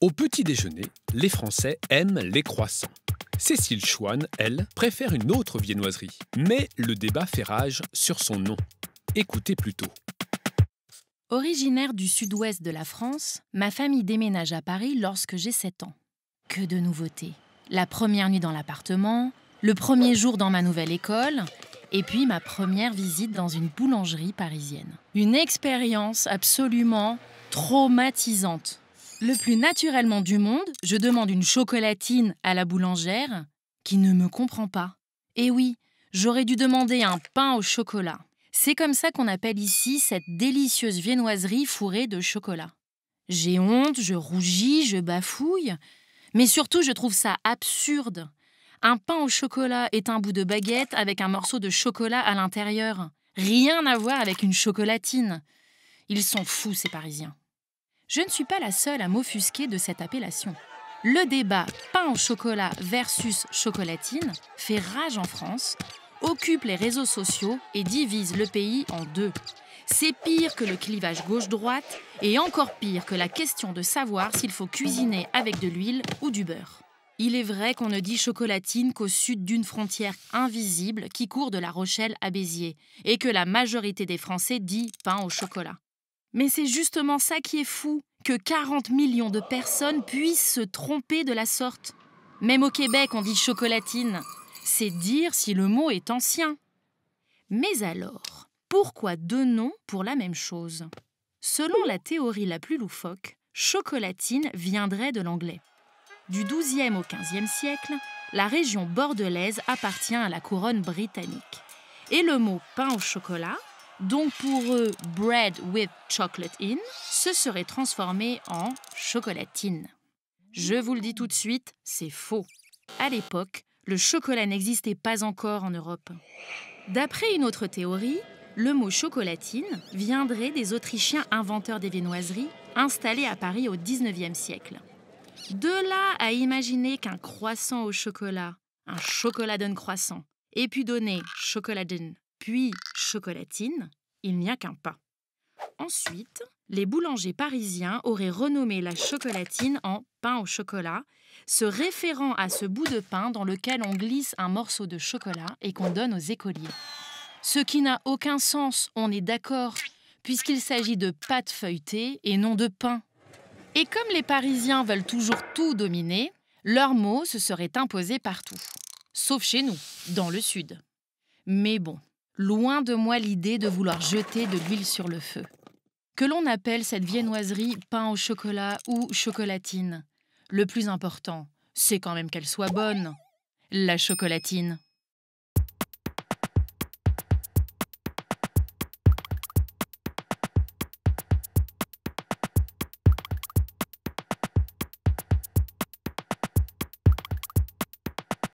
Au petit déjeuner, les Français aiment les croissants. Cécile Schwann, elle, préfère une autre viennoiserie, mais le débat fait rage sur son nom. Écoutez plutôt. Originaire du sud-ouest de la France, ma famille déménage à Paris lorsque j'ai 7 ans. Que de nouveautés. La première nuit dans l'appartement, le premier jour dans ma nouvelle école, et puis ma première visite dans une boulangerie parisienne. Une expérience absolument traumatisante. Le plus naturellement du monde, je demande une chocolatine à la boulangère qui ne me comprend pas. Eh oui, j'aurais dû demander un pain au chocolat. C'est comme ça qu'on appelle ici cette délicieuse viennoiserie fourrée de chocolat. J'ai honte, je rougis, je bafouille, mais surtout je trouve ça absurde. Un pain au chocolat est un bout de baguette avec un morceau de chocolat à l'intérieur. Rien à voir avec une chocolatine. Ils sont fous, ces Parisiens. Je ne suis pas la seule à m'offusquer de cette appellation. Le débat pain au chocolat versus chocolatine fait rage en France, occupe les réseaux sociaux et divise le pays en deux. C'est pire que le clivage gauche-droite et encore pire que la question de savoir s'il faut cuisiner avec de l'huile ou du beurre. Il est vrai qu'on ne dit chocolatine qu'au sud d'une frontière invisible qui court de La Rochelle à Béziers et que la majorité des Français dit pain au chocolat. Mais c'est justement ça qui est fou que 40 millions de personnes puissent se tromper de la sorte. Même au Québec, on dit chocolatine. C'est dire si le mot est ancien. Mais alors, pourquoi deux noms pour la même chose Selon la théorie la plus loufoque, chocolatine viendrait de l'anglais. Du 12e au 15e siècle, la région bordelaise appartient à la couronne britannique. Et le mot pain au chocolat donc pour eux, bread with chocolate in se serait transformé en chocolatine. Je vous le dis tout de suite, c'est faux. À l'époque, le chocolat n'existait pas encore en Europe. D'après une autre théorie, le mot chocolatine viendrait des Autrichiens inventeurs des viennoiseries installés à Paris au 19e siècle. De là à imaginer qu'un croissant au chocolat, un chocoladon croissant, et puis donner chocoladen, puis chocolatine, il n'y a qu'un pas. Ensuite, les boulangers parisiens auraient renommé la chocolatine en pain au chocolat, se référant à ce bout de pain dans lequel on glisse un morceau de chocolat et qu'on donne aux écoliers. Ce qui n'a aucun sens, on est d'accord, puisqu'il s'agit de pâte feuilletée et non de pain. Et comme les Parisiens veulent toujours tout dominer, leurs mots se seraient imposés partout, sauf chez nous, dans le sud. Mais bon, Loin de moi l'idée de vouloir jeter de l'huile sur le feu. Que l'on appelle cette viennoiserie pain au chocolat ou chocolatine, le plus important, c'est quand même qu'elle soit bonne. La chocolatine.